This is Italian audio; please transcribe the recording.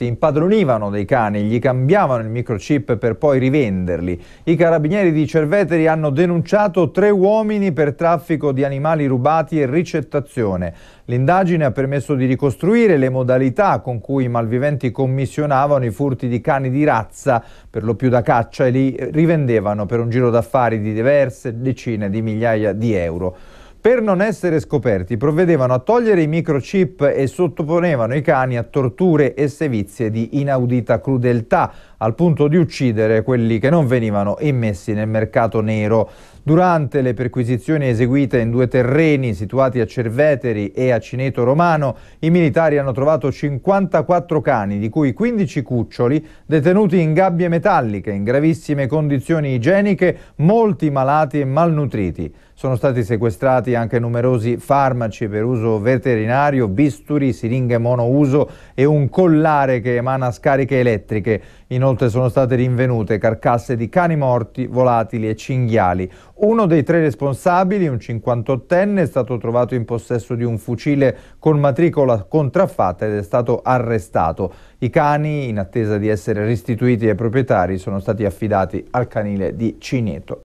si impadronivano dei cani, gli cambiavano il microchip per poi rivenderli. I carabinieri di Cerveteri hanno denunciato tre uomini per traffico di animali rubati e ricettazione. L'indagine ha permesso di ricostruire le modalità con cui i malviventi commissionavano i furti di cani di razza, per lo più da caccia, e li rivendevano per un giro d'affari di diverse decine di migliaia di euro. Per non essere scoperti provvedevano a togliere i microchip e sottoponevano i cani a torture e sevizie di inaudita crudeltà, al punto di uccidere quelli che non venivano immessi nel mercato nero. Durante le perquisizioni eseguite in due terreni situati a Cerveteri e a Cineto Romano, i militari hanno trovato 54 cani, di cui 15 cuccioli, detenuti in gabbie metalliche, in gravissime condizioni igieniche, molti malati e malnutriti. Sono stati sequestrati anche numerosi farmaci per uso veterinario, bisturi, siringhe monouso e un collare che emana scariche elettriche. Inoltre sono state rinvenute carcasse di cani morti, volatili e cinghiali. Uno dei tre responsabili, un 58enne, è stato trovato in possesso di un fucile con matricola contraffatta ed è stato arrestato. I cani, in attesa di essere restituiti ai proprietari, sono stati affidati al canile di Cineto.